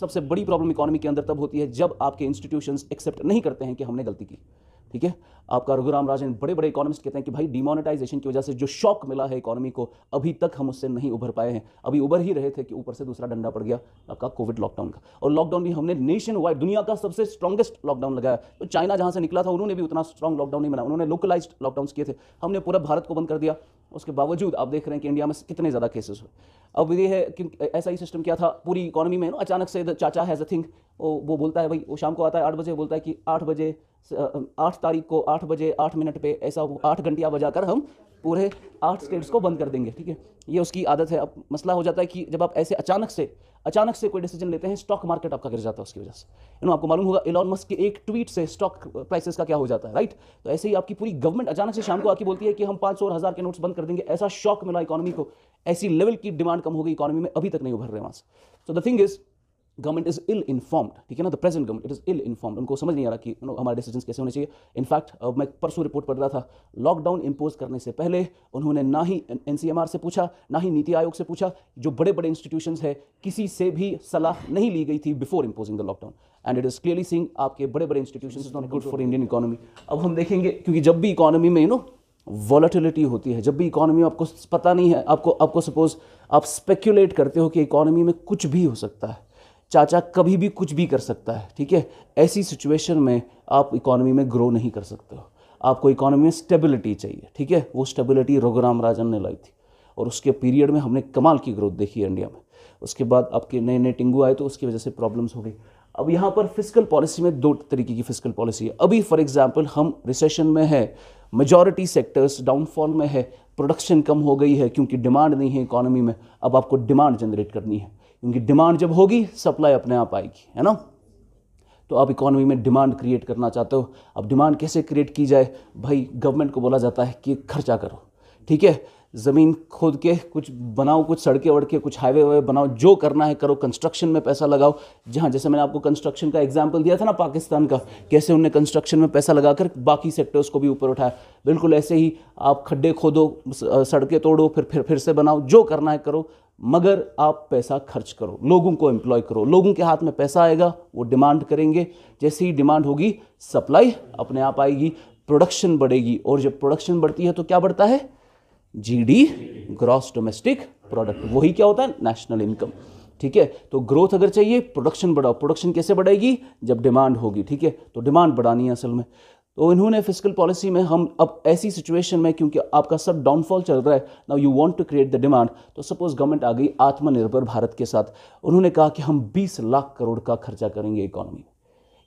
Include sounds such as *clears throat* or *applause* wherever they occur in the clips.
सबसे बड़ी problem economy के अंदर तब होती है जब आपके इंस्टीट्यूशंस एक्सेप्ट नहीं करते हैं कि हमने गलती की ठीक है आपका रघुराम राजन बड़े बड़े इकोनॉमिस्ट कहते हैं कि भाई डिमोनेटाइजेशन की वजह से जो शॉक मिला है इकोनॉमी को अभी तक हम उससे नहीं उभर पाए हैं अभी उभर ही रहे थे कि ऊपर से दूसरा डंडा पड़ गया आपका कोविड लॉकडाउन का और लॉकडाउन भी हमने नेशन वाइड दुनिया का सबसे स्ट्रॉगेस्ट लॉकडाउन लगाया तो चाइना जहां से निकला था उन्होंने भी उतना स्ट्रॉन्ग लॉकडाउन नहीं बनाया उन्होंने लोकलाइज लॉकडाउन किए थे हमने पूरा भारत को बंद कर दिया उसके बावजूद आप देख रहे हैं कि इंडिया में कितने ज़्यादा केसेस हुए अब ये है कि ऐसा ही सिस्टम क्या था पूरी इकोनॉमी में अचानक से चाचा हैज़ अ थिंग वो वो बोलता है भाई वो शाम को आता है आठ बजे बोलता है कि आठ बजे आठ तारीख को आठ बजे आठ मिनट पे ऐसा आठ घंटिया कर हम पूरे आठ स्टेट्स को बंद कर देंगे ठीक है ये उसकी आदत है अब मसला हो जाता है कि जब आप ऐसे अचानक से अचानक से कोई डिसीजन लेते हैं स्टॉक मार्केट आपका गिर जाता है उसकी वजह से यू नो आपको मालूम होगा एलॉन मस्क के एक ट्वीट से स्टॉक प्राइसेस का क्या हो जाता है राइट तो ऐसे ही आपकी पूरी गवर्नमेंट अचानक से शाम को आके बोलती है कि हम पाँच और हज़ार के नोट्स बंद कर देंगे ऐसा शॉक मिला इकॉनमी को ऐसी लेवल की डिमांड कम हो गई में अभी तक नहीं उभर रहे वहाँ से so the thing is government is ill informed ठीक है ना the present government it is ill informed उनको समझ नहीं आ रहा कि you know, हमारे डिसीजन कैसे होने चाहिए इनफैक्ट uh, मैं परसों रिपोर्ट पढ़ रहा था लॉकडाउन इम्पोज करने से पहले उन्होंने ना ही एन से पूछा ना ही नीति आयोग से पूछा जो बड़े बड़े इंस्टीट्यूशन है किसी से भी सलाह नहीं ली गई थी before imposing the lockdown and it is clearly seen आपके बड़े बड़े institution is not good for Indian economy अब हम देखेंगे क्योंकि जब भी इकोनॉमी में यू नो वॉलेटिलिटी होती है जब भी इकोनॉमी आपको पता नहीं है आपको आपको सपोज आप स्पेक्यूलेट करते हो कि इकोनॉमी में कुछ भी हो सकता है चाचा कभी भी कुछ भी कर सकता है ठीक है ऐसी सिचुएशन में आप इकोनॉमी में ग्रो नहीं कर सकते हो आपको इकोनॉमी में स्टेबिलिटी चाहिए ठीक है वो स्टेबिलिटी रघुराम राजन ने लाई थी और उसके पीरियड में हमने कमाल की ग्रोथ देखी है इंडिया में उसके बाद आपके नए नए टिंगू आए तो उसकी वजह से प्रॉब्लम्स हो गई अब यहाँ पर फिजिकल पॉलिसी में दो तरीके की फिजिकल पॉलिसी है अभी फॉर एग्जाम्पल हम रिसेशन में है मेजॉरिटी सेक्टर्स डाउनफॉल में है प्रोडक्शन कम हो गई है क्योंकि डिमांड नहीं है इकोनॉमी में अब आपको डिमांड जनरेट करनी है क्योंकि डिमांड जब होगी सप्लाई अपने आप आएगी है ना तो आप इकोनॉमी में डिमांड क्रिएट करना चाहते हो अब डिमांड कैसे क्रिएट की जाए भाई गवर्नमेंट को बोला जाता है कि खर्चा करो ठीक है ज़मीन खोद के कुछ बनाओ कुछ सड़कें वड़के कुछ हाईवे वाईवे बनाओ जो करना है करो कंस्ट्रक्शन में पैसा लगाओ जहाँ जैसे मैंने आपको कंस्ट्रक्शन का एग्जाम्पल दिया था ना पाकिस्तान का कैसे उनने कंस्ट्रक्शन में पैसा लगाकर बाकी सेक्टर्स को भी ऊपर उठाया बिल्कुल ऐसे ही आप खड्डे खोदो सड़कें तोड़ो फिर फिर फिर से बनाओ जो करना है करो मगर आप पैसा खर्च करो लोगों को एम्प्लॉय करो लोगों के हाथ में पैसा आएगा वो डिमांड करेंगे जैसे ही डिमांड होगी सप्लाई अपने आप आएगी प्रोडक्शन बढ़ेगी और जब प्रोडक्शन बढ़ती है तो क्या बढ़ता है जीडी ग्रॉस डोमेस्टिक प्रोडक्ट वही क्या होता है नेशनल इनकम ठीक है तो ग्रोथ अगर चाहिए प्रोडक्शन बढ़ाओ प्रोडक्शन कैसे बढ़ेगी जब डिमांड होगी ठीक है तो डिमांड बढ़ानी है असल में तो इन्होंने फिजिकल पॉलिसी में हम अब ऐसी सिचुएशन में क्योंकि आपका सब डाउनफॉल चल रहा है now you want to create the demand तो सपोज गवर्नमेंट आ गई आत्मनिर्भर भारत के साथ उन्होंने कहा कि हम 20 लाख करोड़ का खर्चा करेंगे इकोनॉमी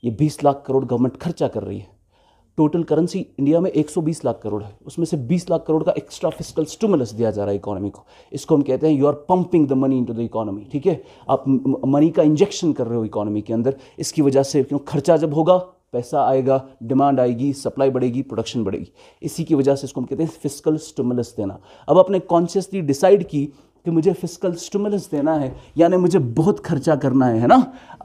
ये 20 लाख करोड़ गवर्नमेंट खर्चा कर रही है टोटल करेंसी इंडिया में 120 लाख करोड़ है उसमें से 20 लाख करोड़ का एक्स्ट्रा फिजिकल स्टूमुलस दिया जा रहा है इकोनॉमी को इसको हम कहते हैं you are pumping the money into the economy ठीक है आप मनी का इंजेक्शन कर रहे हो इकोनॉमी के अंदर इसकी वजह से क्यों खर्चा जब होगा पैसा आएगा डिमांड आएगी सप्लाई बढ़ेगी प्रोडक्शन बढ़ेगी इसी की वजह से इसको हम कहते हैं फिजिकल स्टमुलस देना अब आपने कॉन्शियसली डिसाइड की कि मुझे फिजिकल स्टमुलस देना है यानी मुझे बहुत खर्चा करना है है ना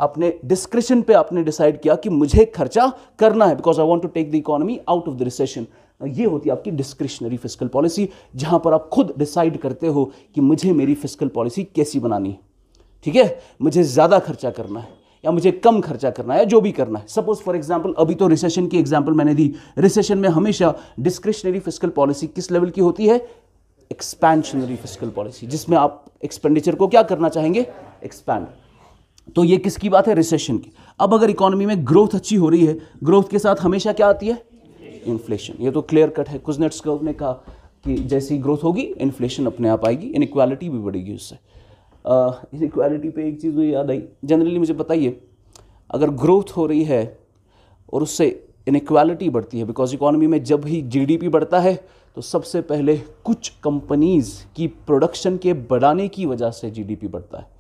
आपने डिस्क्रिप्शन पे आपने डिसाइड किया कि मुझे खर्चा करना है because I want to take the economy out of the recession ये होती है आपकी डिस्क्रिशनरी फिजिकल पॉलिसी जहां पर आप खुद डिसाइड करते हो कि मुझे मेरी फिजिकल पॉलिसी कैसी बनानी है ठीक है मुझे ज़्यादा खर्चा करना है या मुझे कम खर्चा करना है जो भी करना है सपोज फॉर एग्जाम्पल अभी तो रिसेशन की एग्जाम्पल मैंने दी रिसेशन में हमेशा डिस्क्रिशनरी फिजिकल पॉलिसी किस लेवल की होती है एक्सपेंशनरी फिजिकल पॉलिसी जिसमें आप एक्सपेंडिचर को क्या करना चाहेंगे एक्सपैंड तो ये किसकी बात है रिसेशन की अब अगर इकोनॉमी में ग्रोथ अच्छी हो रही है ग्रोथ के साथ हमेशा क्या आती है इन्फ्लेशन ये तो क्लियर कट है कुजनेट्स ने कहा कि जैसी ग्रोथ होगी इन्फ्लेशन अपने आप आएगी इनक्वालिटी भी बढ़ेगी उससे इनक्वालिटी पे एक चीज़ मुझे याद आई जनरली मुझे बताइए अगर ग्रोथ हो रही है और उससे इनक्वालिटी बढ़ती है बिकॉज इकोनॉमी में जब ही जीडीपी बढ़ता है तो सबसे पहले कुछ कंपनीज़ की प्रोडक्शन के बढ़ाने की वजह से जीडीपी बढ़ता है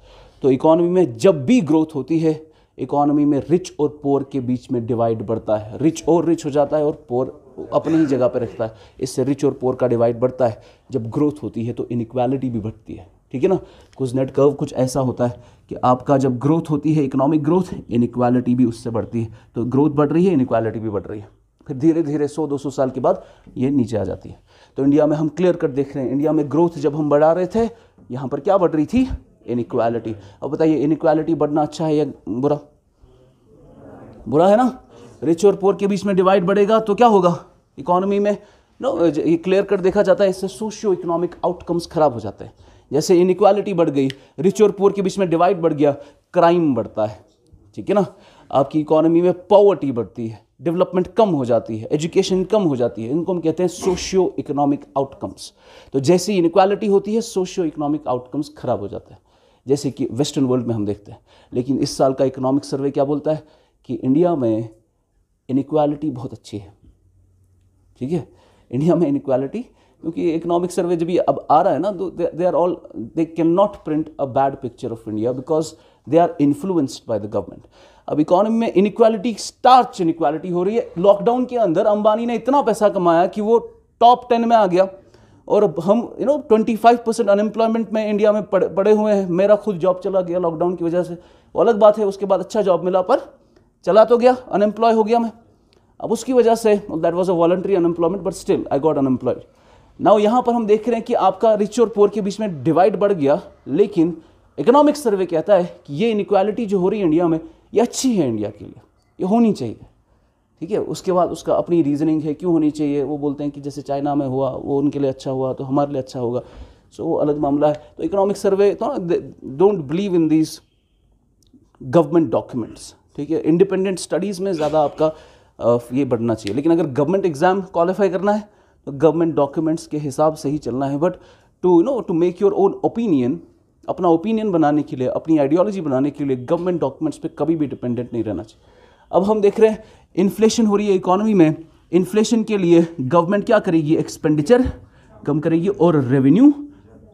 तो इकोनॉमी में जब भी ग्रोथ होती है इकोनॉमी में रिच और पोर के बीच में डिवाइड बढ़ता है रिच और रिच हो जाता है और पोर अपनी ही जगह पर रखता है इससे रिच और पोर का डिवाइड बढ़ता है जब ग्रोथ होती है तो इनक्वालिटी भी बढ़ती है ठीक है ना कुछ नेट कर्व कुछ ऐसा होता है कि आपका जब ग्रोथ होती है इकोनॉमिक ग्रोथ इनक्वालिटी भी उससे बढ़ती है तो ग्रोथ बढ़ रही है इनक्वालिटी भी बढ़ रही है फिर धीरे धीरे 100-200 साल के बाद ये नीचे आ जाती है तो इंडिया में हम क्लियर कट देख रहे हैं इंडिया में ग्रोथ जब हम बढ़ा रहे थे यहाँ पर क्या बढ़ रही थी इनक्वालिटी अब बताइए इनक्वालिटी बढ़ना अच्छा है या बुरा बुरा है ना रिच और पोर के बीच में डिवाइड बढ़ेगा तो क्या होगा इकोनॉमी में नो ये क्लियर कट देखा जाता है इससे सोशियो इकोनॉमिक आउटकम्स खराब हो जाते हैं जैसे इनक्वालिटी बढ़ गई रिच और पुअर के बीच में डिवाइड बढ़ गया क्राइम बढ़ता है ठीक है ना आपकी इकोनॉमी में पॉवर्टी बढ़ती है डेवलपमेंट कम हो जाती है एजुकेशन कम हो जाती है इनको हम कहते हैं सोशियो इकोनॉमिक आउटकम्स तो जैसी इनक्वालिटी होती है सोशियो इकोनॉमिक आउटकम्स खराब हो जाते हैं जैसे कि वेस्टर्न वर्ल्ड में हम देखते हैं लेकिन इस साल का इकोनॉमिक सर्वे क्या बोलता है कि इंडिया में इनक्वालिटी बहुत अच्छी है ठीक है इंडिया में इनक्वालिटी क्योंकि इकोनॉमिक सर्वे जब भी अब आ रहा है ना तो they are all they cannot print a bad picture of India because they are influenced by the government अब इकोनॉमी में इनक्वालिटी स्टार्च इनक्वालिटी हो रही है लॉकडाउन के अंदर अंबानी ने इतना पैसा कमाया कि वो टॉप टेन में आ गया और हम you know twenty five percent unemployment में इंडिया में पड़े, पड़े हुए हैं मेरा खुद जॉब चला गया लॉकडाउन की वजह से वो अलग बात है उसके बाद अच्छा जॉब मिला पर चला तो गया अनएम्प्लॉय हो गया मैं अब उसकी वजह से that was a voluntary unemployment but still I got unemployed now यहाँ पर हम देख रहे हैं कि आपका रिच और पुअर के बीच में डिवाइड बढ़ गया लेकिन इकोनॉमिक सर्वे कहता है कि ये इनक्वालिटी जो हो रही है इंडिया में ये अच्छी है इंडिया के लिए ये होनी चाहिए ठीक है उसके बाद उसका अपनी रीजनिंग है क्यों होनी चाहिए वो बोलते हैं कि जैसे चाइना में हुआ वो उनके लिए अच्छा हुआ तो हमारे लिए अच्छा होगा सो so, वो अलग मामला है तो इकोनॉमिक सर्वे तो don't believe in these government documents ठीक है इंडिपेंडेंट स्टडीज़ में ज़्यादा आपका ये बढ़ना चाहिए लेकिन अगर गवर्नमेंट एग्ज़ाम क्वालिफाई करना है गवर्नमेंट डॉक्यूमेंट्स के हिसाब से ही चलना है but to you know to make your own opinion अपना ओपिनियन बनाने के लिए अपनी आइडियोलॉजी बनाने के लिए गवर्नमेंट डॉक्यूमेंट्स पे कभी भी डिपेंडेंट नहीं रहना चाहिए अब हम देख रहे हैं इन्फ्लेशन हो रही है इकोनॉमी में इन्फ्लेशन के लिए गवर्नमेंट क्या करेगी एक्सपेंडिचर कम करेगी और रेवेन्यू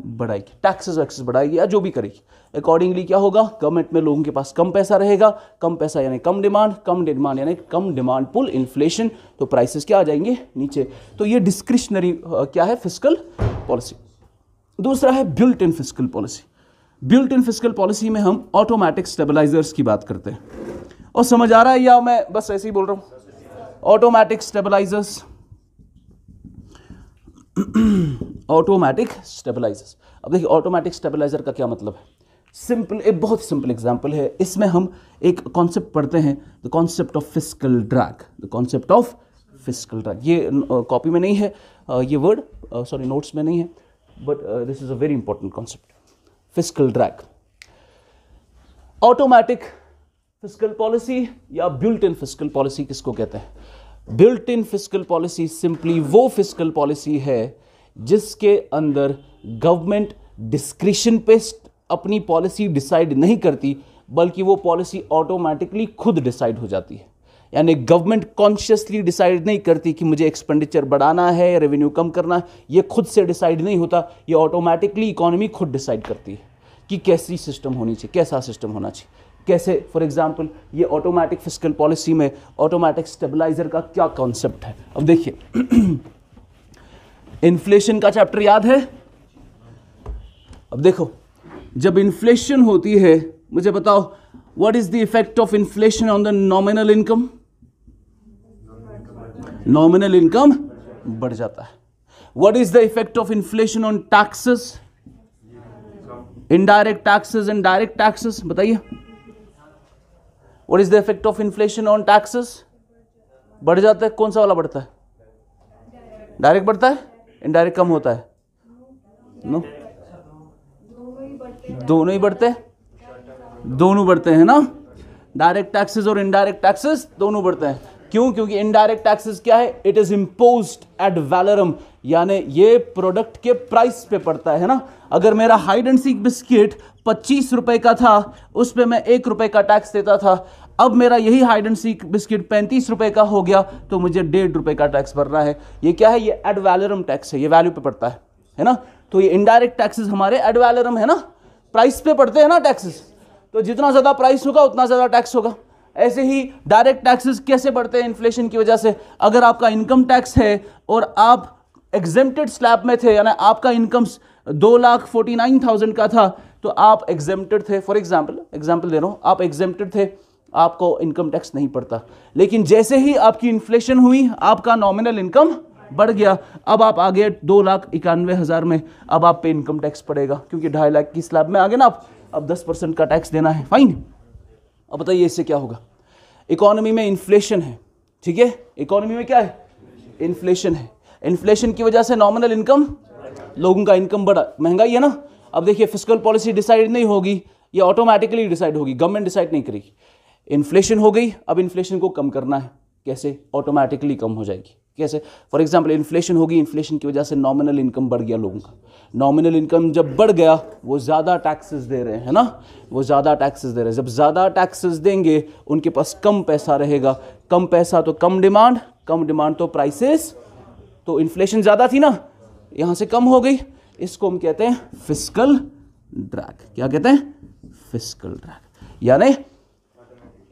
बढ़ाएगी टैक्सेस वैक्सेस बढ़ाएगी या जो भी करेगी अकॉर्डिंगली क्या होगा गवर्नमेंट में लोगों के पास कम पैसा रहेगा कम पैसा यानी कम डिमांड कम डिमांड यानी कम डिमांड पुल इन्फ्लेशन तो प्राइसेस क्या आ जाएंगे नीचे तो ये डिस्क्रिशनरी क्या है फिजिकल पॉलिसी दूसरा है built in physical policy built in physical policy में हम ऑटोमेटिक स्टेबलाइजर्स की बात करते हैं और समझ आ रहा है या मैं बस ऐसे ही बोल रहा हूँ ऑटोमेटिक स्टेबलाइजर्स *clears throat* ऑटोमेटिक स्टेबलाइजर अब देखिए ऑटोमेटिक स्टेबलाइजर का क्या मतलब है सिंपल एक बहुत सिंपल एग्जाम्पल है इसमें हम एक कॉन्सेप्ट पढ़ते हैं the concept of physical drag the concept of physical drag ये कॉपी uh, में नहीं है uh, ये वर्ड सॉरी नोट्स में नहीं है but this is a very important concept physical drag automatic physical policy या बिल्ट इन फिजिकल पॉलिसी किसको कहते हैं built in physical policy simply वो फिजिकल पॉलिसी है जिसके अंदर गवर्नमेंट डिस्क्रिशन पे अपनी पॉलिसी डिसाइड नहीं करती बल्कि वो पॉलिसी ऑटोमेटिकली खुद डिसाइड हो जाती है यानी गवर्नमेंट कॉन्शियसली डिसाइड नहीं करती कि मुझे एक्सपेंडिचर बढ़ाना है रेवेन्यू कम करना है ये खुद से डिसाइड नहीं होता ये ऑटोमेटिकली इकोनॉमी खुद डिसाइड करती है कि कैसी सिस्टम होनी चाहिए कैसा सिस्टम होना चाहिए कैसे फॉर एग्जाम्पल ये ऑटोमेटिक फिजिकल पॉलिसी में ऑटोमेटिक स्टेबलाइजर का क्या कॉन्सेप्ट है अब देखिए इन्फ्लेशन का चैप्टर याद है अब देखो जब इन्फ्लेशन होती है मुझे बताओ what is the effect of inflation on the nominal income nominal income बढ़ जाता है what is the effect of inflation on taxes indirect taxes and direct taxes बताइए what is the effect of inflation on taxes बढ़ जाता है कौन सा वाला बढ़ता है डायरेक्ट बढ़ता है इनडायरेक्ट कम होता है नो दोनों ही बढ़ते दोनों बढ़ते हैं ना डायरेक्ट टैक्सेस और इनडायरेक्ट टैक्सेस दोनों बढ़ते हैं क्यों क्योंकि इनडायरेक्ट टैक्सेस क्या है it is impose ad valorem यानी ये प्रोडक्ट के प्राइस पे पड़ता है ना अगर मेरा हाइड एंड सीक बिस्किट पच्चीस रुपए का था उस पर मैं एक रुपए का टैक्स देता था अब मेरा यही हाइड एंड सीक बिस्किट पैंतीस रुपए का हो गया तो मुझे डेढ़ रुपए का टैक्स भरना है ये क्या है ये एड टैक्स है ये वैल्यू पे पड़ता है है ना तो ये इनडायरेक्ट टैक्सेस हमारे एड है ना प्राइस पे पड़ते हैं ना टैक्सेस तो जितना ज़्यादा प्राइस होगा उतना ज़्यादा टैक्स होगा ऐसे ही डायरेक्ट टैक्सेस कैसे बढ़ते हैं इन्फ्लेशन की वजह से अगर आपका इनकम टैक्स है और आप एग्जेम्प्टेड स्लैब में थे यानी आपका इनकम दो लाख फोर्टी नाइन थाउजेंड का था तो आप एग्जेम्प्टेड थे फॉर एग्जाम्पल एग्जाम्पल दे रहा हूँ आप एग्जेम्प्टेड थे आपको इनकम टैक्स नहीं पड़ता लेकिन जैसे ही आपकी इन्फ्लेशन हुई आपका नॉमिनल इनकम बढ़ गया अब आप आगे दो लाख इक्यानवे हज़ार में अब आप पे इनकम टैक्स पड़ेगा क्योंकि ढाई लाख की स्लैब में आगे ना आप अब दस परसेंट का टैक्स देना है फाइन अब बताइए इससे क्या होगा इकोनॉमी में इन्फ्लेशन है ठीक है इकोनॉमी में क्या है इन्फ्लेशन है इन्फ्लेशन की वजह से नॉमिनल इनकम लोगों का इनकम बढ़ा महंगाई है ना अब देखिए फिजिकल पॉलिसी डिसाइड नहीं होगी या ऑटोमेटिकली डिसाइड होगी गवर्नमेंट डिसाइड नहीं करेगी इन्फ्लेशन हो गई अब इन्फ्लेशन को कम करना है कैसे ऑटोमेटिकली कम हो जाएगी कैसे फॉर एग्जाम्पल इन्फ्लेशन होगी इन्फ्लेशन की वजह से नॉमिनल इनकम बढ़ गया लोगों का नॉमिनल इनकम जब बढ़ गया वो ज़्यादा टैक्सेस दे रहे हैं ना वो ज़्यादा टैक्सेस दे रहे हैं जब ज़्यादा टैक्सेस देंगे उनके पास कम पैसा रहेगा कम पैसा तो कम डिमांड कम डिमांड तो प्राइसेस तो इन्फ्लेशन ज़्यादा थी ना यहाँ से कम हो गई इसको हम कहते हैं फिजिकल ड्रैग क्या कहते हैं फिजिकल ड्रैग यानी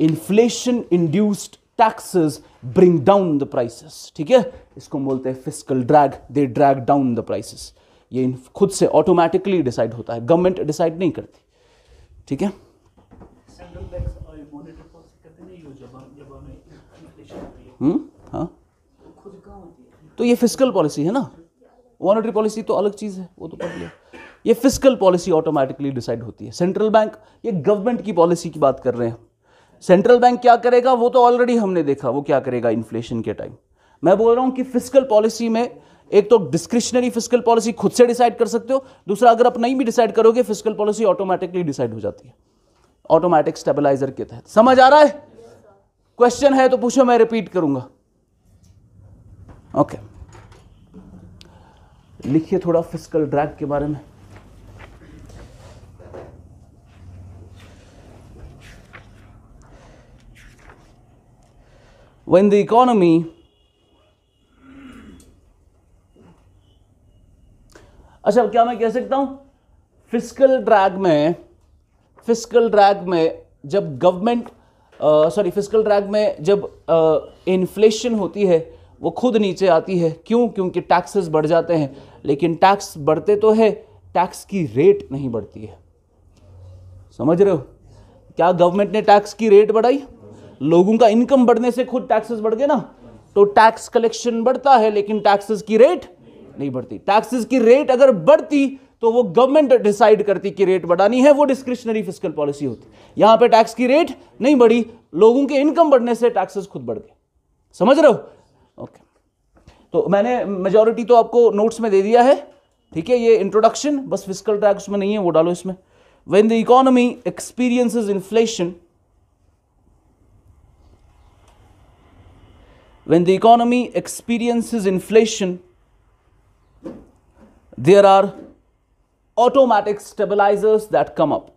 inflation induced taxes bring down the prices ठीक है इसको हम बोलते हैं physical drag they drag down the prices ये खुद से ऑटोमेटिकली डिसाइड होता है गवर्नमेंट डिसाइड नहीं करती ठीक है हम्म? हाँ? तो ये फिजिकल पॉलिसी है ना मॉनेटरी पॉलिसी तो अलग चीज़ है वो तो पढ़ लिया ये फिजिकल पॉलिसी ऑटोमेटिकली डिसाइड होती है सेंट्रल बैंक ये गवर्नमेंट की पॉलिसी की बात कर रहे हैं सेंट्रल बैंक क्या करेगा वो तो ऑलरेडी हमने देखा वो क्या करेगा इन्फ्लेशन के टाइम मैं बोल रहा हूं कि फिजिकल पॉलिसी में एक तो डिस्क्रिशनरी फिजिकल पॉलिसी खुद से डिसाइड कर सकते हो दूसरा अगर आप नहीं भी डिसाइड करोगे फिजिकल पॉलिसी ऑटोमेटिकली डिसाइड हो जाती है ऑटोमेटिक स्टेबलाइजर के तहत समझ आ रहा है क्वेश्चन है तो पूछो मैं रिपीट करूंगा ओके okay. लिखिए थोड़ा फिजिकल ड्रैग के बारे में when the economy अच्छा क्या मैं कह सकता हूं फिजिकल ड्रैग में फिजिकल ड्रैग में जब गवर्नमेंट सॉरी फिजिकल ड्रैग में जब इन्फ्लेशन uh, होती है वो खुद नीचे आती है क्यों क्योंकि टैक्सेस बढ़ जाते हैं लेकिन टैक्स बढ़ते तो है टैक्स की रेट नहीं बढ़ती है समझ रहे हो क्या गवर्नमेंट ने टैक्स की रेट बढ़ाई लोगों का इनकम बढ़ने से खुद टैक्सेस बढ़ गए ना तो टैक्स कलेक्शन बढ़ता है लेकिन टैक्सेस की रेट नहीं बढ़ती टैक्सेस की रेट अगर बढ़ती तो वो गवर्नमेंट डिसाइड करती कि रेट बढ़ानी है वो डिस्क्रिशनरी फिजिकल पॉलिसी होती यहां पे टैक्स की रेट नहीं बढ़ी लोगों के इनकम बढ़ने से टैक्सेस खुद बढ़ गए समझ रहे हो ओके तो मैंने मेजोरिटी तो आपको नोट्स में दे दिया है ठीक है ये इंट्रोडक्शन बस फिजिकल टैक्स में नहीं है वो डालो इसमें when the economy experience inflation when the economy experiences inflation, there are automatic stabilizers that come up.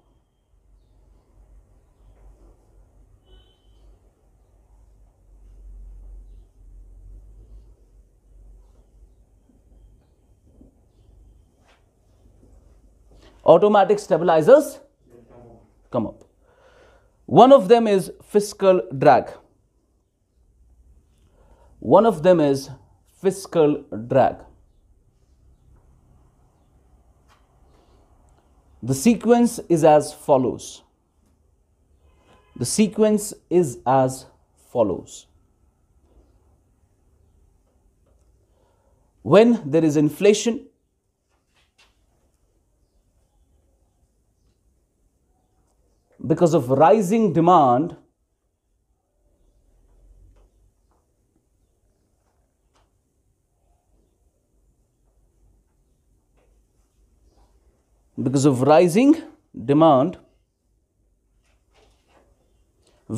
Automatic stabilizers come up. One of them is fiscal drag. One of them is fiscal drag. The sequence is as follows. The sequence is as follows. When there is inflation, because of rising demand, because of rising demand,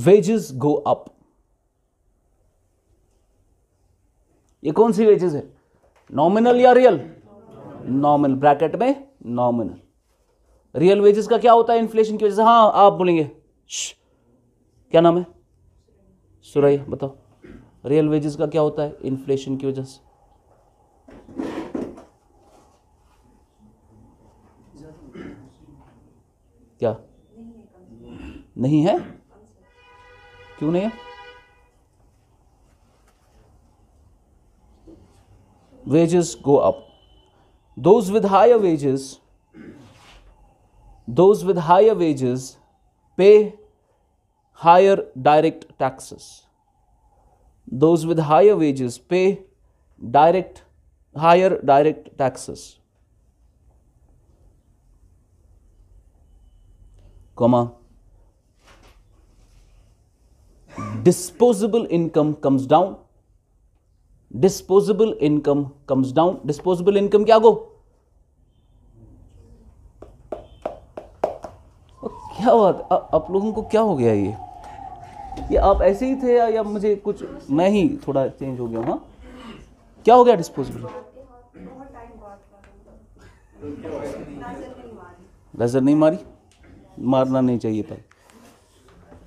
wages go up. ये कौन सी wages है nominal या real nominal bracket में nominal real wages का क्या होता है इन्फ्लेशन की वजह से हाँ आप बोलेंगे क्या नाम है सुरैया बताओ रियल वेजेस का क्या होता है इन्फ्लेशन की वजह से क्या नहीं है क्यों नहीं है wages go up those with higher wages those with higher wages pay higher direct taxes those with higher wages pay direct higher direct taxes comma disposable income comes down disposable income comes down disposable income क्या गो क्या बात आप लोगों को क्या हो गया ये ये आप ऐसे ही थे या, या मुझे कुछ मैं ही थोड़ा चेंज हो गया हूँ हाँ क्या हो गया डिस्पोजेबल नज़र नहीं मारी मारना नहीं चाहिए पर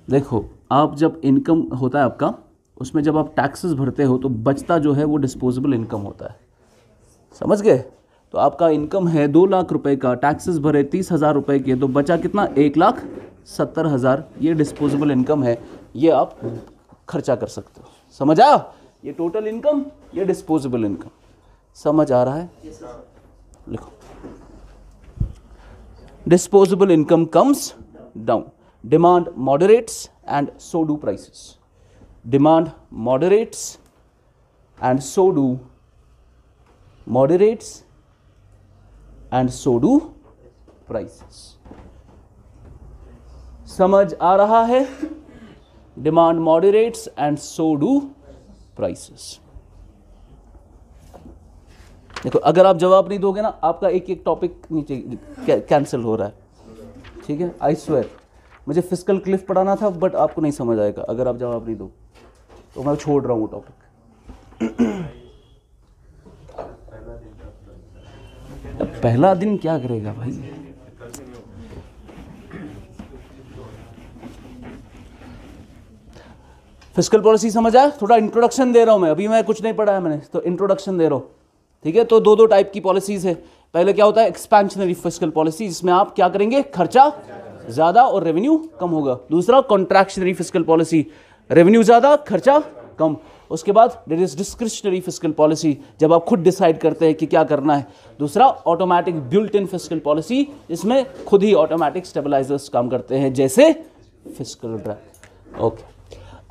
देखो आप जब इनकम होता है आपका उसमें जब आप टैक्सेस भरते हो तो बचता जो है वो डिस्पोजेबल इनकम होता है समझ गए तो आपका इनकम है दो लाख रुपए का टैक्सेस भरे तीस हज़ार रुपये के तो बचा कितना एक लाख सत्तर हज़ार ये डिस्पोजेबल इनकम है ये आप खर्चा कर सकते हो समझ आया ये टोटल इनकम ये डिस्पोजेबल इनकम समझ आ रहा है लिखो disposable income comes down. Demand moderates and so do prices. Demand moderates and so do moderates and so do prices. समझ आ रहा है demand moderates and so do prices. देखो अगर आप जवाब नहीं दोगे ना आपका एक एक टॉपिक नीचे कैंसिल हो रहा है ठीक है आई स्वेयर मुझे फिजिकल क्लिफ पढ़ाना था बट आपको नहीं समझ आएगा अगर आप जवाब नहीं दो तो मैं छोड़ रहा हूँ टॉपिक *clears throat* पहला दिन क्या करेगा भाई फिजिकल पॉलिसी समझ आया थोड़ा इंट्रोडक्शन दे रहा हूँ मैं अभी मैं कुछ नहीं पढ़ा है मैंने तो इंट्रोडक्शन दे रहा हूँ ठीक है तो दो दो टाइप की पॉलिसीज है पहले क्या होता है एक्सपेंशनरी फिजिकल पॉलिसी जिसमें आप क्या करेंगे खर्चा ज़्यादा और रेवेन्यू कम होगा दूसरा कॉन्ट्रैक्शनरी फिजिकल पॉलिसी रेवेन्यू ज़्यादा खर्चा कम उसके बाद that is discretionary fiscal policy जब आप खुद डिसाइड करते हैं कि क्या करना है दूसरा automatic built in physical policy इसमें खुद ही ऑटोमेटिक स्टेबलाइजर्स काम करते हैं जैसे फिजिकल ड्राइव ओके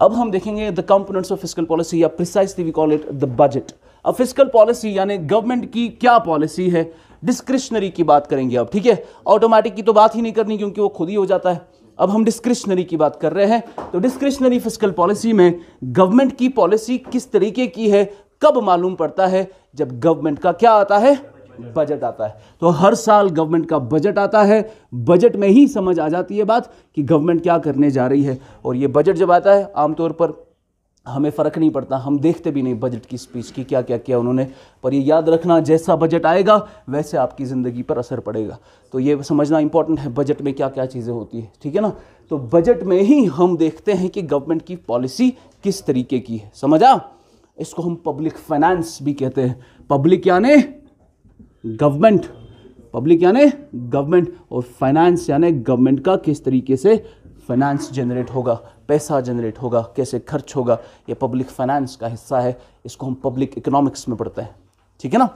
अब हम देखेंगे the components of fiscal policy या precisely we call it the budget अब फिजिकल पॉलिसी यानी गवर्नमेंट की क्या पॉलिसी है डिस्क्रिशनरी की बात करेंगे अब ठीक है ऑटोमेटिक की तो बात ही नहीं करनी क्योंकि वो खुद ही हो जाता है अब हम डिस्क्रिशनरी की बात कर रहे हैं तो डिस्क्रिशनरी फिजिकल पॉलिसी में गवर्नमेंट की पॉलिसी किस तरीके की है कब मालूम पड़ता है जब गवर्नमेंट का क्या आता है बजट आता है तो हर साल गवर्नमेंट का बजट आता है बजट में ही समझ आ जाती है बात कि गवर्नमेंट क्या करने जा रही है और ये बजट जब आता है आमतौर पर हमें फ़र्क नहीं पड़ता हम देखते भी नहीं बजट की स्पीच की क्या क्या किया उन्होंने पर ये याद रखना जैसा बजट आएगा वैसे आपकी ज़िंदगी पर असर पड़ेगा तो ये समझना इंपॉर्टेंट है बजट में क्या क्या चीज़ें होती है ठीक है ना तो बजट में ही हम देखते हैं कि गवर्नमेंट की पॉलिसी किस तरीके की है समझा इसको हम पब्लिक फाइनेंस भी कहते हैं पब्लिक यानी गवर्नमेंट पब्लिक यानी गवर्नमेंट और फाइनेंस यानी गवर्नमेंट का किस तरीके से फाइनेंस जनरेट होगा पैसा जनरेट होगा कैसे खर्च होगा ये पब्लिक फाइनेंस का हिस्सा है इसको हम पब्लिक इकोनॉमिक्स में पढ़ते हैं ठीक है ना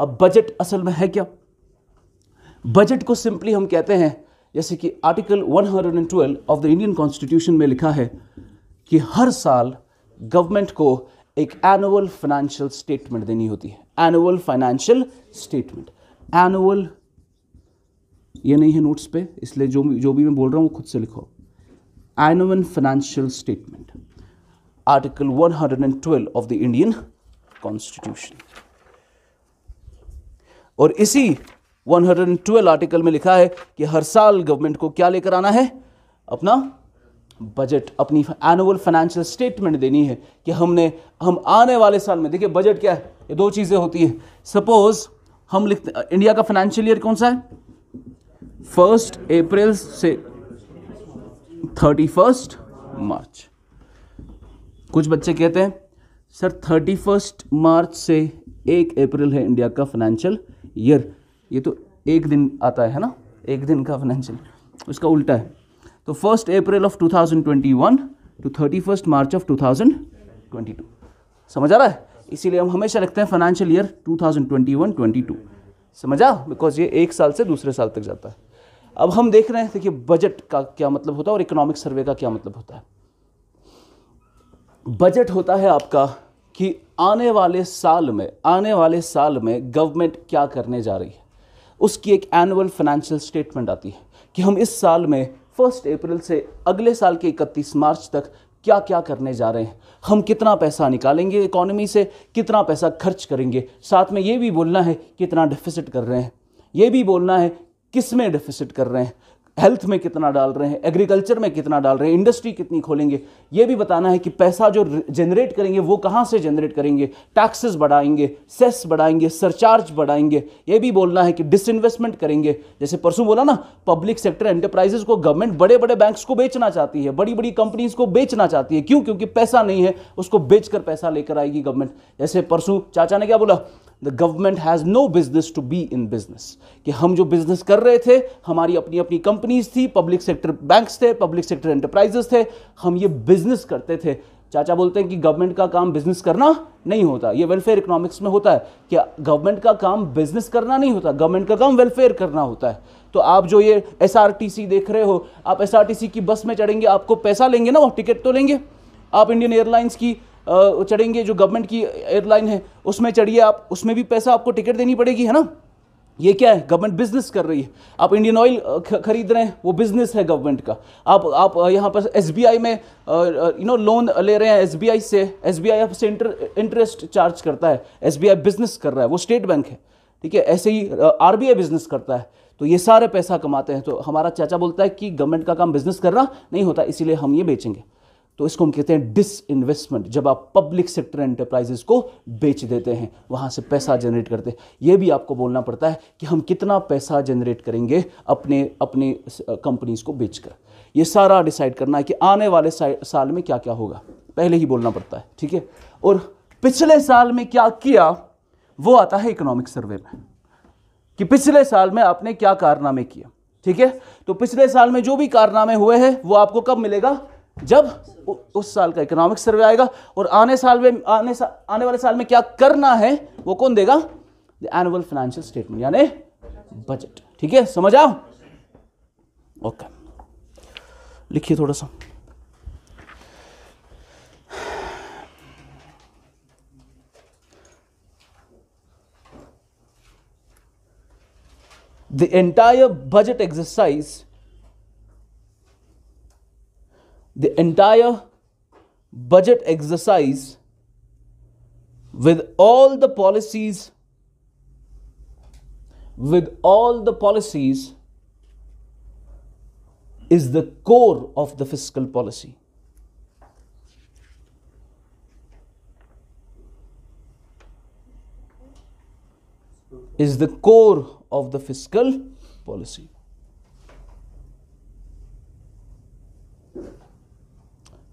अब बजट असल में है क्या बजट को सिंपली हम कहते हैं जैसे कि article 112 of the Indian constitution में लिखा है कि हर साल गवर्नमेंट को एक एनुअल फाइनेंशियल स्टेटमेंट देनी होती है एनुअल फाइनेंशियल स्टेटमेंट एनुअल ये नहीं है नोट्स पे इसलिए जो जो भी मैं बोल रहा हूँ वो खुद से लिखो annual financial statement article 112 of the indian Constitution. और इसी 112 आर्टिकल में लिखा है कि हर साल गवर्नमेंट को क्या लेकर आना है अपना बजट अपनी एनुअल फाइनेंशियल स्टेटमेंट देनी है कि हमने हम आने वाले साल में देखिए बजट क्या है ये दो चीज़ें होती हैं सपोज हम लिखते इंडिया का फाइनेंशियल ईयर कौन सा है फर्स्ट अप्रैल से थर्टी फर्स्ट मार्च कुछ बच्चे कहते हैं सर थर्टी फर्स्ट मार्च से एक अप्रैल है इंडिया का फाइनेंशियल ईयर ये तो एक दिन आता है ना एक दिन का फाइनेंशियल उसका उल्टा है तो first April of 2021 to thirty first March of 2022 समझ आ रहा है इसीलिए हम हमेशा रखते हैं फाइनेंशियल ईयर 2021-22 समझा बिकॉज ये एक साल से दूसरे साल तक जाता है अब हम देख रहे हैं देखिए बजट का क्या मतलब होता है और इकोनॉमिक सर्वे का क्या मतलब होता है बजट होता है आपका कि आने वाले साल में आने वाले साल में गवर्नमेंट क्या करने जा रही है उसकी एक एनुअल फाइनेंशियल स्टेटमेंट आती है कि हम इस साल में फर्स्ट अप्रैल से अगले साल के 31 मार्च तक क्या क्या करने जा रहे हैं हम कितना पैसा निकालेंगे इकोनॉमी से कितना पैसा खर्च करेंगे साथ में ये भी बोलना है कितना डिफिसिट कर रहे हैं ये भी बोलना है किस में डिफिसिट कर रहे हैं हेल्थ में कितना डाल रहे हैं एग्रीकल्चर में कितना डाल रहे हैं इंडस्ट्री कितनी खोलेंगे ये भी बताना है कि पैसा जो जनरेट करेंगे वो कहाँ से जनरेट करेंगे टैक्सेस बढ़ाएंगे सेस बढ़ाएंगे सरचार्ज बढ़ाएंगे ये भी बोलना है कि डिसइन्वेस्टमेंट करेंगे जैसे परसों बोला ना पब्लिक सेक्टर एंटरप्राइजेस को गवर्नमेंट बड़े बड़े बैंक्स को बेचना चाहती है बड़ी बड़ी कंपनीज को बेचना चाहती है क्यों क्योंकि पैसा नहीं है उसको बेचकर पैसा लेकर आएगी गवर्नमेंट जैसे परसों चाचा ने क्या बोला the government has no business to be in business कि हम जो बिजनेस कर रहे थे हमारी अपनी अपनी कंपनीज थी पब्लिक सेक्टर बैंक्स थे पब्लिक सेक्टर एंटरप्राइजेस थे हम ये बिजनेस करते थे चाचा बोलते हैं कि गवर्नमेंट का काम बिजनेस करना नहीं होता ये वेलफेयर इकोनॉमिक्स में होता है कि गवर्नमेंट का काम बिजनेस करना नहीं होता गवर्नमेंट का काम वेलफेयर करना होता है तो आप जो ये एस देख रहे हो आप एस की बस में चढ़ेंगे आपको पैसा लेंगे ना वो टिकट तो लेंगे आप इंडियन एयरलाइंस की चढ़ेंगे जो गवर्नमेंट की एयरलाइन है उसमें चढ़िए आप उसमें भी पैसा आपको टिकट देनी पड़ेगी है ना ये क्या है गवर्नमेंट बिजनेस कर रही है आप इंडियन ऑयल खरीद रहे हैं वो बिजनेस है गवर्नमेंट का आप आप यहाँ पर एसबीआई में यू नो लोन ले रहे हैं एसबीआई से एसबीआई आपसे इंटरेस्ट चार्ज करता है एसबीआई बिजनेस कर रहा है वो स्टेट बैंक है ठीक है ऐसे ही आरबीआई बिजनेस करता है तो ये सारे पैसा कमाते हैं तो हमारा चाचा बोलता है कि गवर्नमेंट का काम बिजनेस करना नहीं होता इसीलिए हम ये बेचेंगे तो इसको हम कहते हैं इन्वेस्टमेंट जब आप पब्लिक सेक्टर एंटरप्राइजेस को बेच देते हैं वहां से पैसा जनरेट करते हैं ये भी आपको बोलना पड़ता है कि हम कितना पैसा जनरेट करेंगे अपने अपने कंपनीज को बेचकर ये सारा डिसाइड करना है कि आने वाले साल में क्या क्या होगा पहले ही बोलना पड़ता है ठीक है और पिछले साल में क्या किया वो आता है इकोनॉमिक सर्वे में कि पिछले साल में आपने क्या कारनामे किया ठीक है तो पिछले साल में जो भी कारनामे हुए हैं वो आपको कब मिलेगा जब उस साल का इकोनॉमिक सर्वे आएगा और आने साल में आने सा, आने वाले साल में क्या करना है वो कौन देगा द एनुअल फाइनेंशियल स्टेटमेंट यानी बजट ठीक है समझ आओ ओके लिखिए थोड़ा सा the entire budget exercise the entire budget exercise with all the policies with all the policies is the core of the fiscal policy is the core of the fiscal policy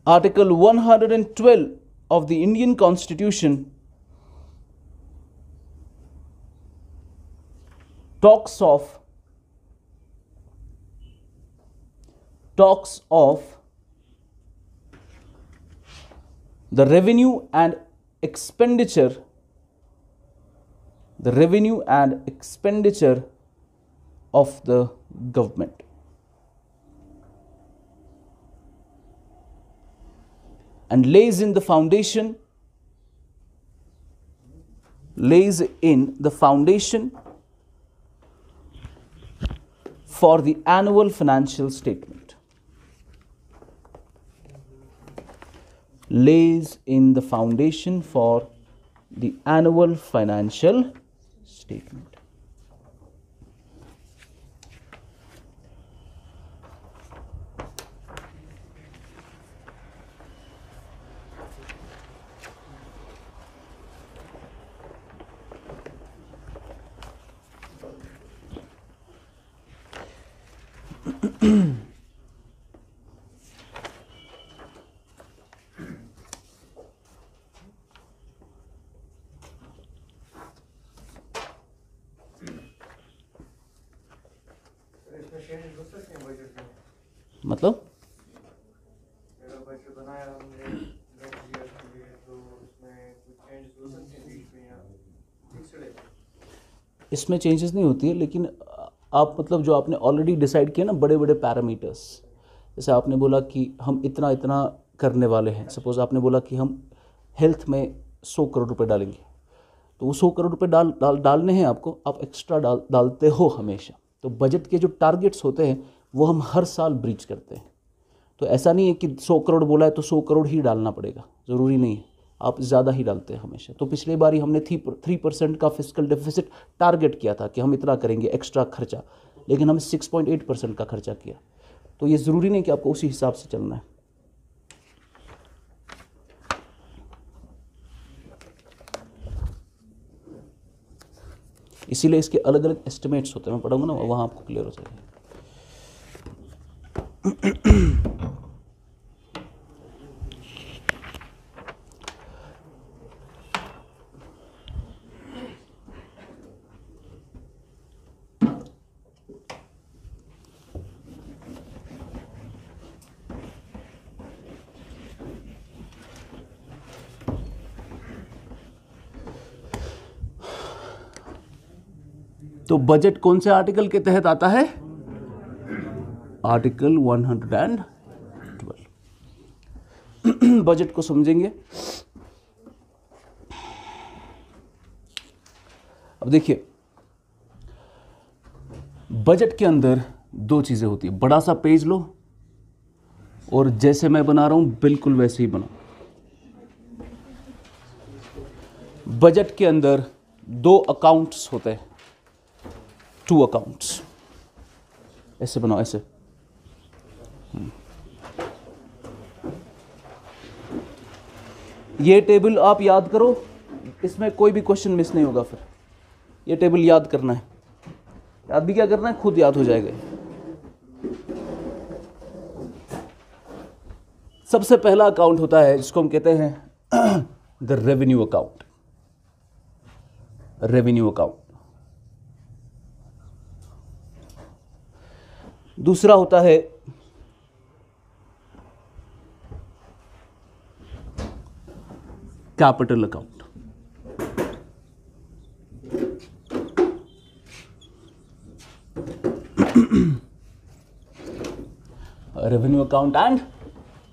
Article 112 of the Indian Constitution talks of talks of the revenue and expenditure the revenue and expenditure of the government and lays in the foundation lays in the foundation for the annual financial statement lays in the foundation for the annual financial statement उसमें changes नहीं होती है लेकिन आप मतलब जो आपने already decide किया ना बड़े बड़े पैरामीटर्स जैसे आपने बोला कि हम इतना इतना करने वाले हैं सपोज़ आपने बोला कि हम हेल्थ में सौ करोड़ रुपए डालेंगे तो वो सौ करोड़ रुपए डाल डाल डालने हैं आपको आप एक्स्ट्रा डाल डालते हो हमेशा तो बजट के जो टारगेट्स होते हैं वो हम हर साल ब्रीच करते हैं तो ऐसा नहीं है कि सौ करोड़ बोला है तो सौ करोड़ ही डालना पड़ेगा ज़रूरी नहीं है आप ज़्यादा ही डालते हैं हमेशा तो पिछली ही हमने थ्री थ्री परसेंट का फिजिकल डिफिसिट टारगेट किया था कि हम इतना करेंगे एक्स्ट्रा खर्चा लेकिन हमने सिक्स पॉइंट एट परसेंट का खर्चा किया तो ये ज़रूरी नहीं कि आपको उसी हिसाब से चलना है इसीलिए इसके अलग अलग एस्टिमेट्स होते हैं मैं पढ़ाऊंगा ना वहाँ आपको क्लियर हो जाएगा तो बजट कौन से आर्टिकल के तहत आता है आर्टिकल 112 बजट को समझेंगे अब देखिए बजट के अंदर दो चीज़ें होती है बड़ा सा पेज लो और जैसे मैं बना रहा हूं बिल्कुल वैसे ही बनाओ बजट के अंदर दो अकाउंट्स होते हैं टू अकाउंट्स ऐसे बनाओ ऐसे ये टेबल आप याद करो इसमें कोई भी क्वेश्चन मिस नहीं होगा फिर ये टेबल याद करना है याद भी क्या करना है खुद याद हो जाएगा सबसे पहला अकाउंट होता है जिसको हम कहते हैं the revenue account revenue account दूसरा होता है capital account revenue account and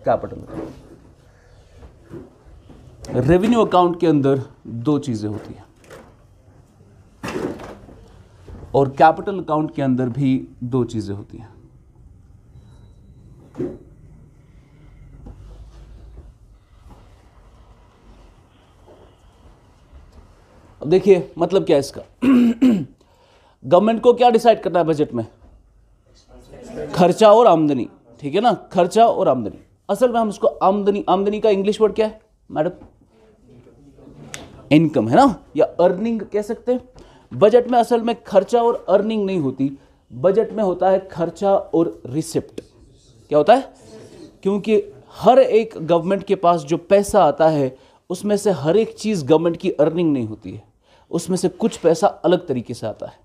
capital account revenue account के अंदर दो चीज़ें होती हैं और कैपिटल अकाउंट के अंदर भी दो चीज़ें होती हैं अब देखिए मतलब क्या है इसका *clears throat* गवर्नमेंट को क्या डिसाइड करना है बजट में खर्चा और आमदनी ठीक है ना खर्चा और आमदनी असल में हम इसको आमदनी आमदनी का इंग्लिश वर्ड क्या है मैडम इनकम है ना या अर्निंग कह सकते हैं बजट में असल में खर्चा और अर्निंग नहीं होती बजट में होता है खर्चा और रिसिप्ट क्या होता है क्योंकि हर एक गवर्नमेंट के पास जो पैसा आता है उसमें से हर एक चीज़ गवर्नमेंट की अर्निंग नहीं होती है उसमें से कुछ पैसा अलग तरीके से आता है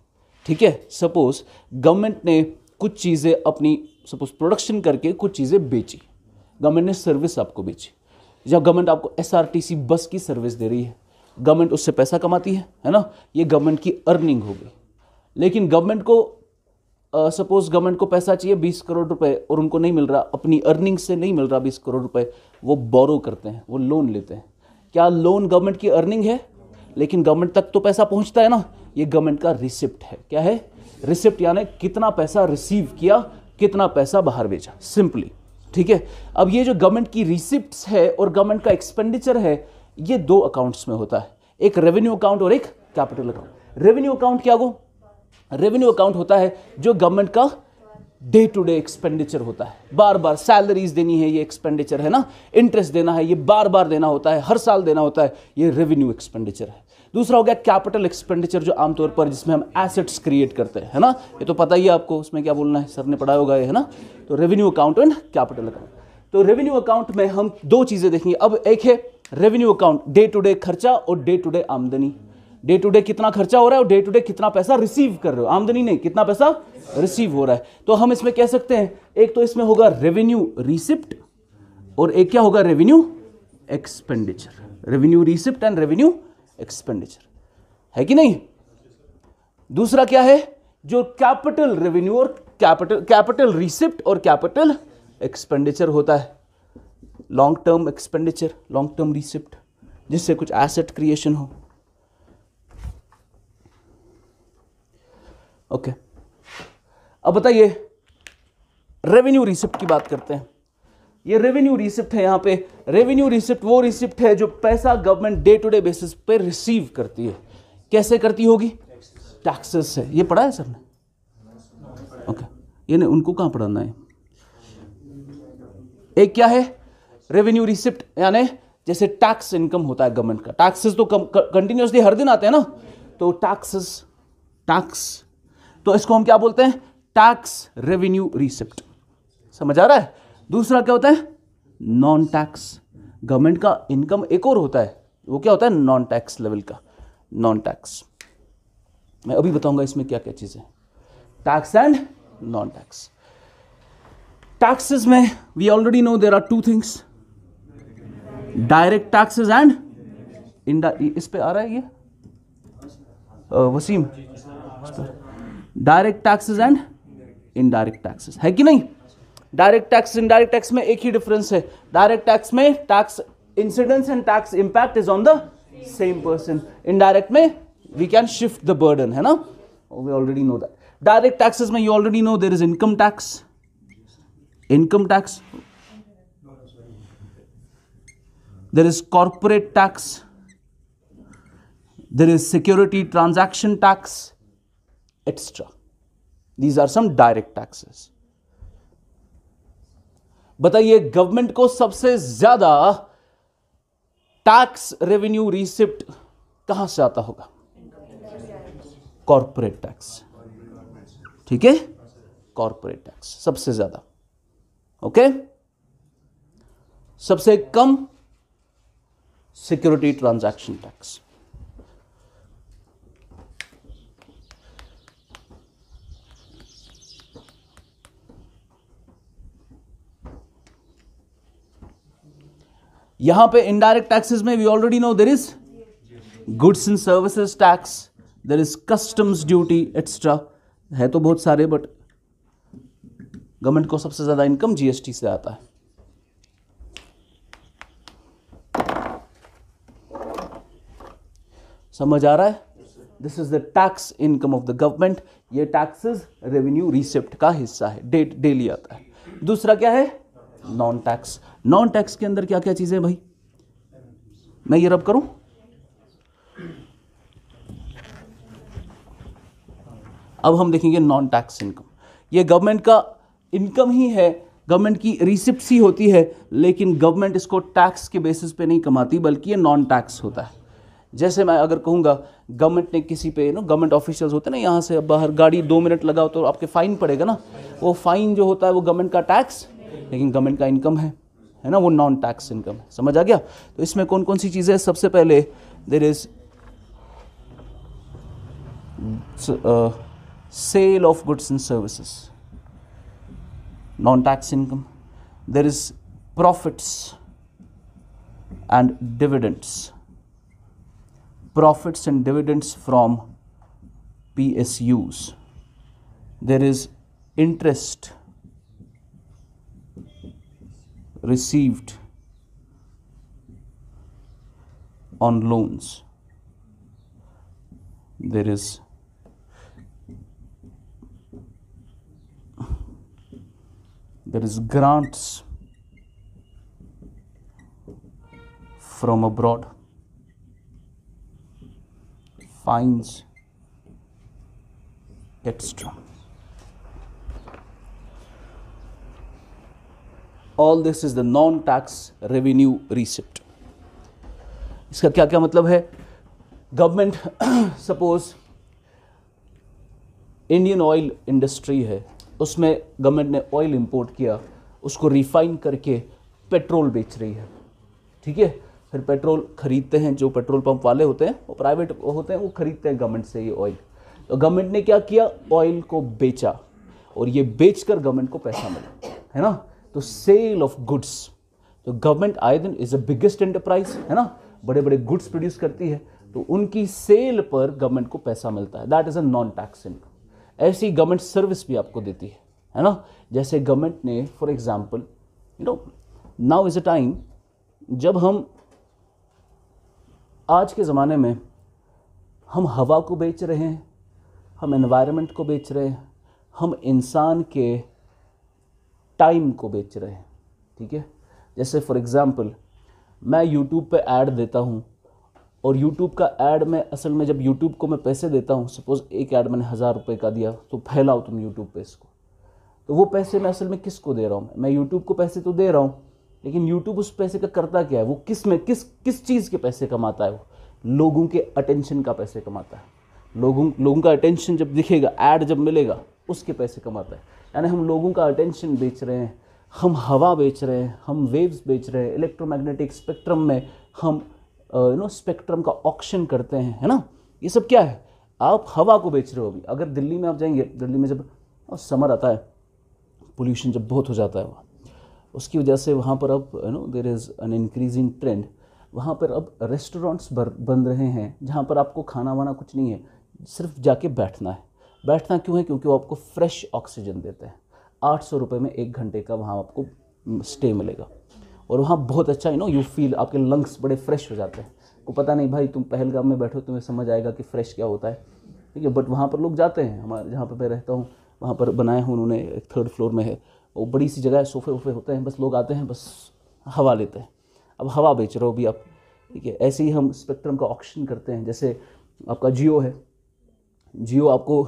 ठीक है सपोज गवर्नमेंट ने कुछ चीज़ें अपनी सपोज प्रोडक्शन करके कुछ चीज़ें बेची गवर्नमेंट ने सर्विस आपको बेची जब गवर्नमेंट आपको एस बस की सर्विस दे रही है गवर्नमेंट उससे पैसा कमाती है है ना ये गवर्नमेंट की अर्निंग हो गई लेकिन गवर्नमेंट को सपोज गवर्नमेंट को पैसा चाहिए बीस करोड़ रुपए और उनको नहीं मिल रहा अपनी अर्निंग से नहीं मिल रहा बीस करोड़ रुपए वो बोरो करते हैं वो लोन लेते हैं क्या लोन गवर्नमेंट की अर्निंग है लेकिन गवर्नमेंट तक तो पैसा पहुंचता है ना ये गवर्नमेंट का रिसिप्ट है क्या है रिसिप्ट यानी कितना पैसा रिसीव किया कितना पैसा बाहर भेजा सिंपली ठीक है अब ये जो गवर्नमेंट की रिसिप्ट है और गवर्नमेंट का एक्सपेंडिचर है ये दो अकाउंट्स में होता है एक रेवेन्यू अकाउंट और एक कैपिटल अकाउंट रेवेन्यू अकाउंट क्या हो रेवेन्यू अकाउंट होता है जो गवर्नमेंट का डे टू डे एक्सपेंडिचर होता है बार बार सैलरीज देनी है ये एक्सपेंडिचर है ना इंटरेस्ट देना है ये बार बार देना होता है हर साल देना होता है ये रेवेन्यू एक्सपेंडिचर है दूसरा हो गया कैपिटल एक्सपेंडिचर जो आमतौर पर जिसमें हम एसेट्स क्रिएट करते हैं है ना ये तो पता ही है आपको उसमें क्या बोलना है सर ने पढ़ाया होगा ये है ना तो revenue account and capital account तो रेवेन्यू अकाउंट में हम दो चीज़ें देखेंगे अब एक है revenue account day to day खर्चा और डे टू डे आमदनी डे टू डे कितना खर्चा हो रहा है और डे टू डे कितना पैसा रिसीव कर रहे हो आमदनी नहीं कितना पैसा रिसीव हो रहा है तो हम इसमें कह सकते हैं एक तो इसमें होगा रेवेन्यू रिसिप्ट और एक क्या होगा revenue expenditure revenue receipt and revenue expenditure है कि नहीं दूसरा क्या है जो कैपिटल रेवेन्यू और कैपिटल कैपिटल रिसिप्ट और कैपिटल एक्सपेंडिचर होता है long term expenditure long term receipt जिससे कुछ एसेट क्रिएशन हो ओके अब बताइए रेवेन्यू रिसिप्ट की बात करते हैं ये रेवेन्यू रिसिप्ट है यहां पे रेवेन्यू रिसिप्ट वो रिसिप्ट है जो पैसा government day to day basis पे रिसीव करती है कैसे करती होगी टैक्सेस से ये पढ़ा है सर ने ओके ये नहीं उनको कहां पढ़ाना है एक क्या है रेवेन्यू रिसिप्ट यानी जैसे टैक्स इनकम होता है गवर्नमेंट का टैक्सेस तो कंटिन्यूसली हर दिन आते हैं ना तो टैक्सेस टैक्स तो इसको हम क्या बोलते हैं टैक्स रेवेन्यू रिसिप्ट समझ आ रहा है दूसरा क्या होता है नॉन टैक्स गवर्नमेंट का इनकम एक और होता है वो क्या होता है नॉन टैक्स लेवल का नॉन टैक्स मैं अभी बताऊंगा इसमें क्या क्या चीज़ें tax and non tax taxes में we already know there are two things direct taxes and indirect इस पे आ रहा है ये Waseem direct taxes and indirect taxes है कि नहीं डायरेक्ट टैक्स इनडायरेक्ट टैक्स में एक ही डिफरेंस है डायरेक्ट टैक्स में tax incidence and tax impact is on the same person indirect में we can shift the burden है ना we already know that direct taxes में you already know there is income tax income tax there is corporate tax, there is security transaction tax, etc. These are some direct taxes. बताइए government को सबसे ज्यादा tax revenue receipt कहां से आता होगा corporate tax ठीक है कॉरपोरेट टैक्स सबसे ज्यादा ओके सबसे कम सिक्योरिटी ट्रांजैक्शन टैक्स यहां पे इनडायरेक्ट टैक्सेस में we already know there is goods and services tax there is customs duty extra है तो बहुत सारे बट गवर्नमेंट को सबसे ज़्यादा इनकम जीएसटी से आता है समझ आ रहा है this is the tax income of the government ये टैक्सेस रेवेन्यू रिसिप्ट का हिस्सा है डेट डेली आता है दूसरा क्या है नॉन टैक्स नॉन टैक्स के अंदर क्या क्या चीज़ें भाई मैं ये रब करूं अब हम देखेंगे नॉन टैक्स इनकम ये गवर्नमेंट का इनकम ही है गवर्नमेंट की रिसिप्ट ही होती है लेकिन गवर्नमेंट इसको टैक्स के बेसिस पे नहीं कमाती बल्कि ये नॉन टैक्स होता है जैसे मैं अगर कहूँगा गवर्नमेंट ने किसी पे ना गवर्नमेंट ऑफिशियल्स होते हैं ना यहाँ से बाहर गाड़ी दो मिनट लगाओ तो आपके फ़ाइन पड़ेगा ना वो फ़ाइन जो होता है वो गवर्नमेंट का टैक्स लेकिन गवर्नमेंट का इनकम है है ना वो नॉन टैक्स इनकम है समझ आ गया तो इसमें कौन कौन सी चीज़ें सबसे पहले there is sale of goods and services non tax income there is profits and dividends profits and dividends from P S Us there is interest received on loans. There is there is grants from abroad, fines, etc. All this is the non tax revenue receipt इसका क्या क्या मतलब है government suppose Indian oil industry है उसमें government ने oil import किया उसको रिफाइन करके पेट्रोल बेच रही है ठीक है फिर पेट्रोल खरीदते हैं जो पेट्रोल पंप वाले होते हैं वो प्राइवेट होते हैं वो खरीदते हैं गवर्नमेंट से ये ऑयल तो गवर्नमेंट ने क्या किया ऑयल को बेचा और ये बेचकर गवर्नमेंट को पैसा मिला है ना तो सेल ऑफ गुड्स तो गवर्नमेंट आए दिन इज़ अ बिगेस्ट एंटरप्राइज है ना बड़े बड़े गुड्स प्रोड्यूस करती है तो उनकी सेल पर गवर्नमेंट को पैसा मिलता है that is a non tax income ऐसी गवर्नमेंट सर्विस भी आपको देती है है ना जैसे गवर्नमेंट ने for example you know now is a time जब हम आज के ज़माने में हम हवा को बेच रहे हैं हम एनवायरनमेंट को बेच रहे हैं हम इंसान के टाइम को बेच रहे हैं ठीक है जैसे फॉर एग्ज़ाम्पल मैं यूट्यूब पे ऐड देता हूँ और यूट्यूब का ऐड में असल में जब यूट्यूब को मैं पैसे देता हूँ सपोज़ एक ऐड मैंने हज़ार रुपये का दिया तो फैलाओ तुम यूट्यूब पे इसको तो वो पैसे मैं असल में किस को दे रहा हूँ मैं यूट्यूब को पैसे तो दे रहा हूँ लेकिन यूट्यूब उस पैसे का करता क्या है वो किस में किस किस चीज़ के पैसे कमाता है वो लोगों के अटेंशन का पैसे कमाता है लोगों लोगों का अटेंशन जब दिखेगा ऐड जब मिलेगा उसके पैसे कमाता है यानी हम लोगों का अटेंशन बेच रहे हैं हम हवा बेच रहे हैं हम वेव्स बेच रहे हैं इलेक्ट्रोमैग्नेटिक स्पेक्ट्रम में हम यू नो स्पेक्ट्रम का ऑक्शन करते हैं है ना ये सब क्या है आप हवा को बेच रहे हो अभी अगर दिल्ली में आप जाएंगे दिल्ली में जब समर oh, आता है पोल्यूशन जब बहुत हो जाता है वहाँ उसकी वजह से वहाँ पर अब you know there is an increasing trend वहाँ पर अब रेस्टोरेंट्स बन रहे हैं जहाँ पर आपको खाना वाना कुछ नहीं है सिर्फ जाके बैठना है बैठना क्यों है क्योंकि वो आपको फ्रेश ऑक्सीजन देते हैं आठ सौ रुपये में एक घंटे का वहाँ आपको स्टे मिलेगा और वहाँ बहुत अच्छा यू नो यू फील आपके लंग्स बड़े फ्रेश हो जाते हैं को पता नहीं भाई तुम पहलगाम में बैठो तुम्हें समझ आएगा कि फ्रेश क्या होता है ठीक है बट वहाँ पर लोग जाते हैं हमारे जहाँ पर मैं रहता हूँ वहाँ पर बनाए हूँ उन्होंने एक थर्ड फ्लोर में है वो बड़ी सी जगह है सोफे वोफे होते हैं बस लोग आते हैं बस हवा लेते हैं अब हवा बेच रहे हो भी आप ठीक है ऐसे ही हम स्पेक्ट्रम का ऑक्शन करते हैं जैसे आपका जियो है जियो आपको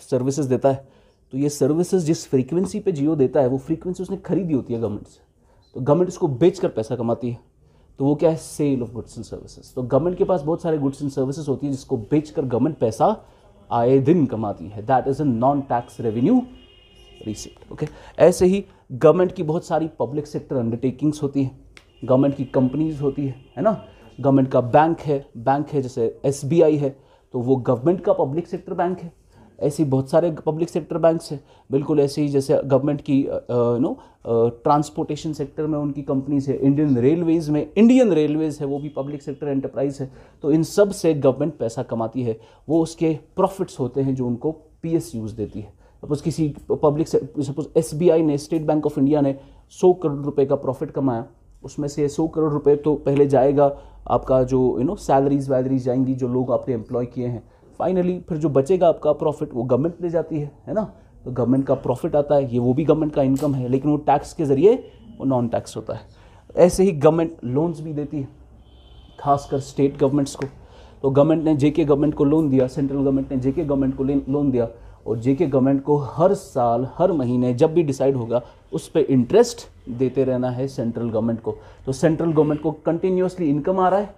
सर्विसेज देता है तो ये सर्विसेज जिस फ्रीक्वेंसी पे जियो देता है वो फ्रीक्वेंसी उसने खरीदी होती है गवर्नमेंट से तो गवर्नमेंट उसको बेच कर पैसा कमाती है तो वो क्या है sale of goods and services तो गवर्नमेंट के पास बहुत सारे गुड्स एंड सर्विसेज होती है जिसको बेच कर गवर्नमेंट पैसा आए दिन कमाती है that is a non tax revenue receipt okay ऐसे ही गवर्नमेंट की बहुत सारी पब्लिक सेक्टर अंडरटेकिंग्स होती हैं गवर्नमेंट की कंपनीज होती है है ना गवर्नमेंट का बैंक है बैंक है जैसे एस है तो वो गवर्नमेंट का पब्लिक सेक्टर बैंक है ऐसे बहुत सारे पब्लिक सेक्टर बैंक्स हैं बिल्कुल ऐसे ही जैसे गवर्नमेंट की यू नो ट्रांसपोर्टेशन सेक्टर में उनकी कंपनीज है इंडियन रेलवेज़ में इंडियन रेलवेज़ है वो भी पब्लिक सेक्टर एंटरप्राइज है तो इन सब से गवर्नमेंट पैसा कमाती है वो उसके प्रॉफिट्स होते हैं जो उनको पी एस यूज़ देती है सपोज किसी public suppose S B I ने स्टेट बैंक ऑफ इंडिया ने सौ करोड़ रुपये का प्रॉफिट कमाया उसमें से सौ करोड़ रुपए तो पहले जाएगा आपका जो यू नो सैलरीज वैलरीज जाएंगी जो लोग आपने एम्प्लॉय किए हैं फाइनली फिर जो बचेगा आपका प्रॉफिट वो गवर्नमेंट ले जाती है है ना तो गवर्नमेंट का प्रॉफिट आता है ये वो भी गवर्नमेंट का इनकम है लेकिन वो टैक्स के ज़रिए वो नॉन टैक्स होता है ऐसे ही गवर्नमेंट लोन्स भी देती है खासकर स्टेट गवर्नमेंट्स को तो गवर्नमेंट ने जेके गवर्नमेंट को लोन दिया सेंट्रल गवर्नमेंट ने जेके गवर्नमेंट को लोन दिया और जे के गवर्नमेंट को हर साल हर महीने जब भी डिसाइड होगा उस पर इंटरेस्ट देते रहना है सेंट्रल गवर्नमेंट को तो सेंट्रल गवर्नमेंट को कंटिन्यूसली इनकम आ रहा है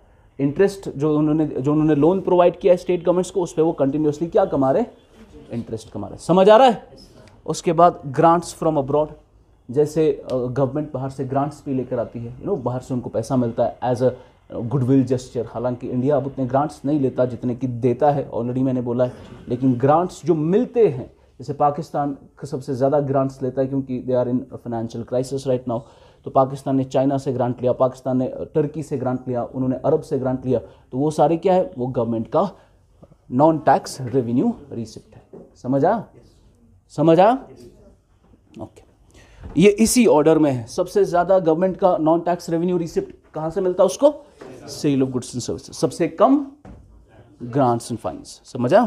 इंटरेस्ट जो उन्होंने जो उन्होंने लोन प्रोवाइड किया है स्टेट गवर्नमेंट्स को उस पर वो कंटिन्यूसली क्या कमा रहे हैं इंटरेस्ट कमा रहे हैं समझ आ रहा है उसके बाद ग्रांट्स फ्रॉम अब्रॉड जैसे गवर्नमेंट बाहर से ग्रांट्स भी लेकर आती है यू नो बाहर से उनको पैसा मिलता है एज अ गुडविल जेस्चर हालांकि इंडिया अब उतने ग्रांट्स नहीं लेता जितने कि देता है ऑलरेडी मैंने बोला है लेकिन ग्रांट्स जो मिलते हैं जैसे पाकिस्तान सबसे ज़्यादा ग्रांट्स लेता है क्योंकि they are in financial crisis right now तो पाकिस्तान ने चाइना से ग्रांट लिया पाकिस्तान ने टर्की से ग्रांट लिया उन्होंने अरब से ग्रांट लिया तो वो सारे क्या है वो गवर्नमेंट का नॉन टैक्स रेवेन्यू रिसिप्ट है समझ आ समझ आ ओके ये इसी ऑर्डर में है सबसे ज़्यादा गवर्नमेंट का नॉन टैक्स रेवेन्यू रिसिप्ट कहाँ से मिलता है उसको sale of goods and services सबसे कम ग्रांट्स एंड फाइन्स समझ आ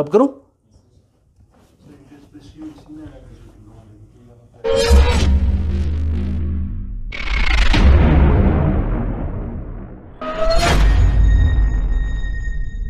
रब करूं